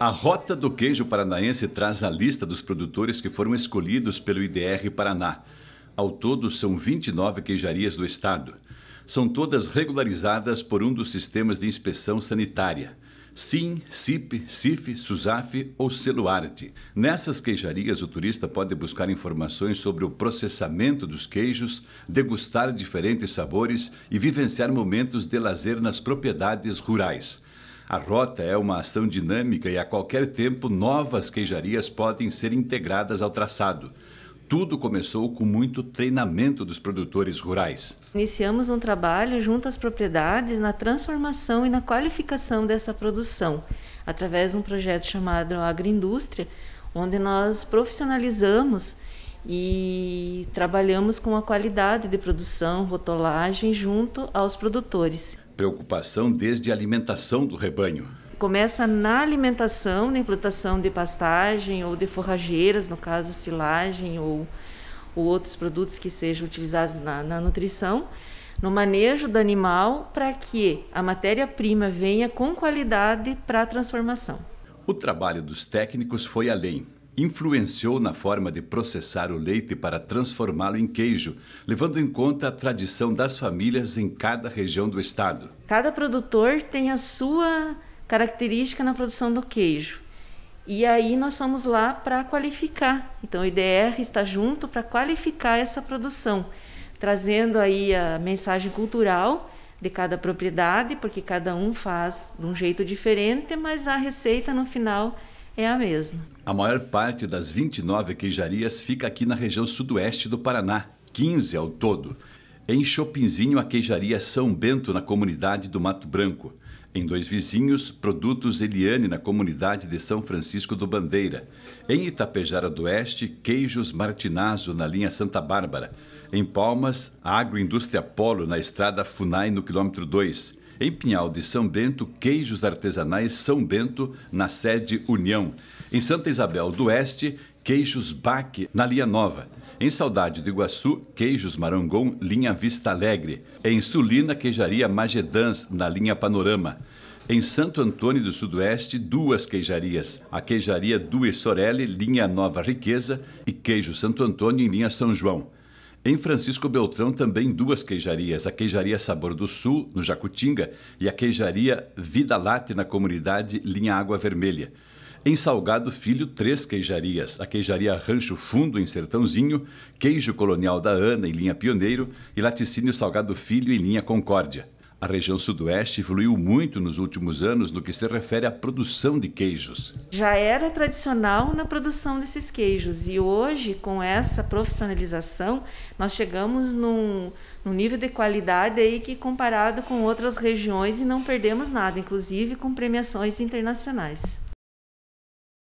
A Rota do Queijo Paranaense traz a lista dos produtores que foram escolhidos pelo IDR Paraná. Ao todo, são 29 queijarias do estado. São todas regularizadas por um dos sistemas de inspeção sanitária. SIM, CIP, CIF, SUSAF ou Celuarte. Nessas queijarias, o turista pode buscar informações sobre o processamento dos queijos, degustar diferentes sabores e vivenciar momentos de lazer nas propriedades rurais. A rota é uma ação dinâmica e a qualquer tempo novas queijarias podem ser integradas ao traçado. Tudo começou com muito treinamento dos produtores rurais. Iniciamos um trabalho junto às propriedades na transformação e na qualificação dessa produção, através de um projeto chamado Agroindústria, onde nós profissionalizamos e trabalhamos com a qualidade de produção, rotulagem junto aos produtores. Preocupação desde a alimentação do rebanho. Começa na alimentação, na implantação de pastagem ou de forrageiras, no caso silagem ou, ou outros produtos que sejam utilizados na, na nutrição, no manejo do animal para que a matéria-prima venha com qualidade para a transformação. O trabalho dos técnicos foi além influenciou na forma de processar o leite para transformá-lo em queijo, levando em conta a tradição das famílias em cada região do estado. Cada produtor tem a sua característica na produção do queijo. E aí nós somos lá para qualificar. Então o IDR está junto para qualificar essa produção, trazendo aí a mensagem cultural de cada propriedade, porque cada um faz de um jeito diferente, mas a receita no final é a mesma. A maior parte das 29 queijarias fica aqui na região sudoeste do Paraná, 15 ao todo. Em Chopinzinho, a queijaria São Bento, na comunidade do Mato Branco. Em Dois Vizinhos, Produtos Eliane, na comunidade de São Francisco do Bandeira. Em Itapejara do Oeste, Queijos Martinazzo, na linha Santa Bárbara. Em Palmas, Agroindústria Polo, na estrada Funai, no quilômetro 2. Em Pinhal de São Bento, queijos artesanais São Bento, na sede União. Em Santa Isabel do Oeste, queijos Baque, na Linha Nova. Em Saudade do Iguaçu, Queijos Marangon, linha Vista Alegre. Em Sulina, Queijaria Magedans, na linha Panorama. Em Santo Antônio do Sudoeste, duas queijarias. A Queijaria Duas Sorelli, linha Nova Riqueza, e Queijo Santo Antônio, em linha São João. Em Francisco Beltrão também duas queijarias, a Queijaria Sabor do Sul, no Jacutinga, e a Queijaria Vida Late, na comunidade Linha Água Vermelha. Em Salgado Filho, três queijarias: a Queijaria Rancho Fundo, em Sertãozinho, Queijo Colonial da Ana, em linha Pioneiro, e Laticínio Salgado Filho, em linha Concórdia. A região sudoeste evoluiu muito nos últimos anos no que se refere à produção de queijos. Já era tradicional na produção desses queijos e hoje, com essa profissionalização, nós chegamos num, num nível de qualidade aí que comparado com outras regiões e não perdemos nada, inclusive com premiações internacionais.